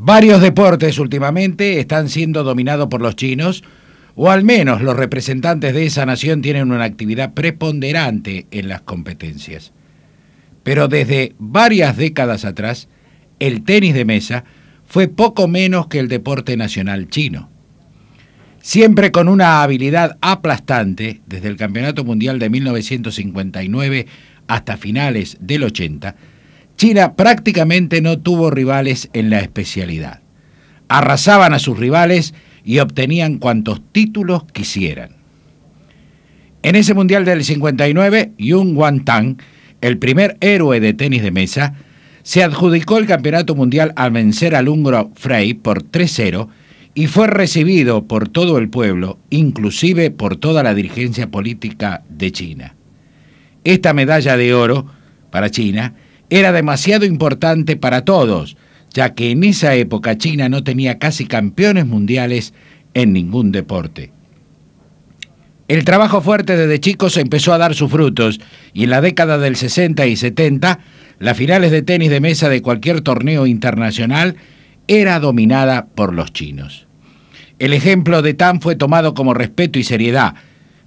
Varios deportes últimamente están siendo dominados por los chinos, o al menos los representantes de esa nación tienen una actividad preponderante en las competencias. Pero desde varias décadas atrás, el tenis de mesa fue poco menos que el deporte nacional chino. Siempre con una habilidad aplastante, desde el Campeonato Mundial de 1959 hasta finales del 80, China prácticamente no tuvo rivales en la especialidad. Arrasaban a sus rivales y obtenían cuantos títulos quisieran. En ese Mundial del 59, Yun Wantang, el primer héroe de tenis de mesa, se adjudicó el campeonato mundial al vencer al húngaro Frey por 3-0 y fue recibido por todo el pueblo, inclusive por toda la dirigencia política de China. Esta medalla de oro para China era demasiado importante para todos, ya que en esa época China no tenía casi campeones mundiales en ningún deporte. El trabajo fuerte desde chicos empezó a dar sus frutos y en la década del 60 y 70, las finales de tenis de mesa de cualquier torneo internacional era dominada por los chinos. El ejemplo de Tan fue tomado como respeto y seriedad,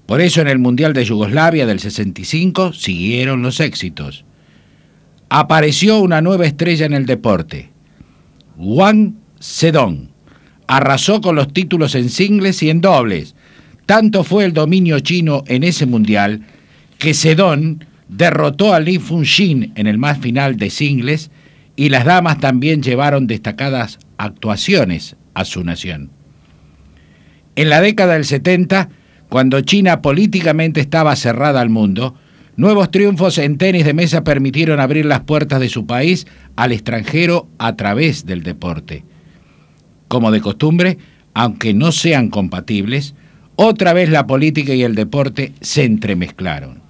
por eso en el Mundial de Yugoslavia del 65 siguieron los éxitos apareció una nueva estrella en el deporte. Wang Zedong arrasó con los títulos en singles y en dobles. Tanto fue el dominio chino en ese mundial que Sedón derrotó a Li Funxin en el más final de singles y las damas también llevaron destacadas actuaciones a su nación. En la década del 70, cuando China políticamente estaba cerrada al mundo, Nuevos triunfos en tenis de mesa permitieron abrir las puertas de su país al extranjero a través del deporte. Como de costumbre, aunque no sean compatibles, otra vez la política y el deporte se entremezclaron.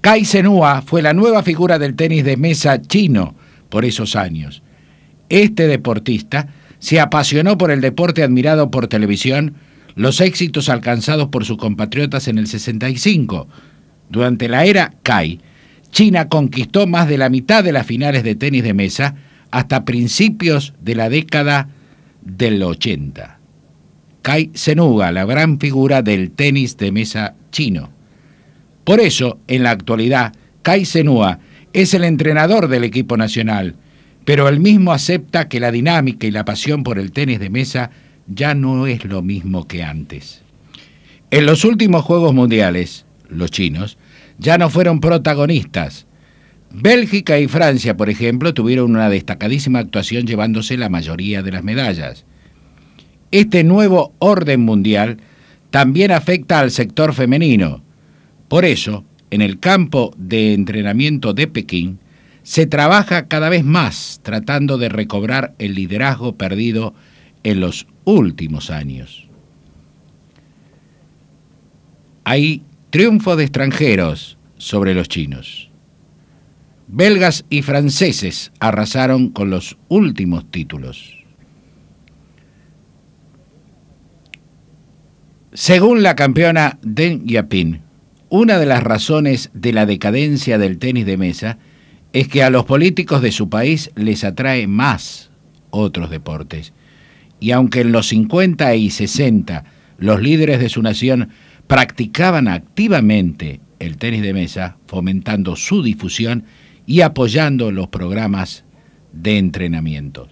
Kai Senua fue la nueva figura del tenis de mesa chino por esos años. Este deportista se apasionó por el deporte admirado por televisión, los éxitos alcanzados por sus compatriotas en el 65, durante la era Kai, China conquistó más de la mitad de las finales de tenis de mesa hasta principios de la década del 80. Kai Senuga, la gran figura del tenis de mesa chino. Por eso, en la actualidad, Kai Senua es el entrenador del equipo nacional, pero él mismo acepta que la dinámica y la pasión por el tenis de mesa ya no es lo mismo que antes. En los últimos Juegos Mundiales, los chinos, ya no fueron protagonistas. Bélgica y Francia, por ejemplo, tuvieron una destacadísima actuación llevándose la mayoría de las medallas. Este nuevo orden mundial también afecta al sector femenino. Por eso, en el campo de entrenamiento de Pekín, se trabaja cada vez más tratando de recobrar el liderazgo perdido en los últimos años. Hay Triunfo de extranjeros sobre los chinos. Belgas y franceses arrasaron con los últimos títulos. Según la campeona Deng Yapin, una de las razones de la decadencia del tenis de mesa es que a los políticos de su país les atrae más otros deportes. Y aunque en los 50 y 60 los líderes de su nación practicaban activamente el tenis de mesa, fomentando su difusión y apoyando los programas de entrenamiento.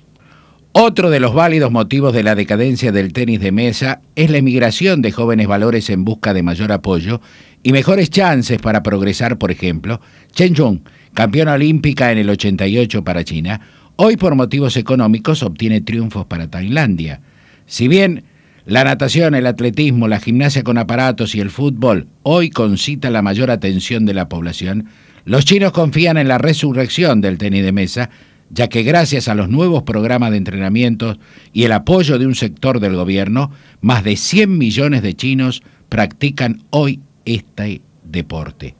Otro de los válidos motivos de la decadencia del tenis de mesa es la emigración de jóvenes valores en busca de mayor apoyo y mejores chances para progresar, por ejemplo, Chen Zhong, campeona olímpica en el 88 para China, hoy por motivos económicos obtiene triunfos para Tailandia. Si bien la natación, el atletismo, la gimnasia con aparatos y el fútbol hoy concita la mayor atención de la población, los chinos confían en la resurrección del tenis de mesa, ya que gracias a los nuevos programas de entrenamiento y el apoyo de un sector del gobierno, más de 100 millones de chinos practican hoy este deporte.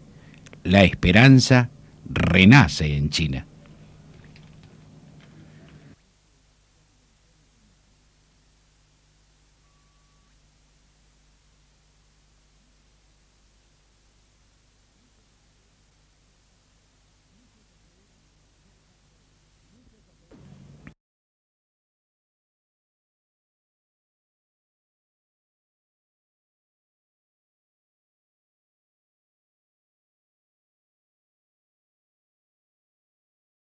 La esperanza renace en China.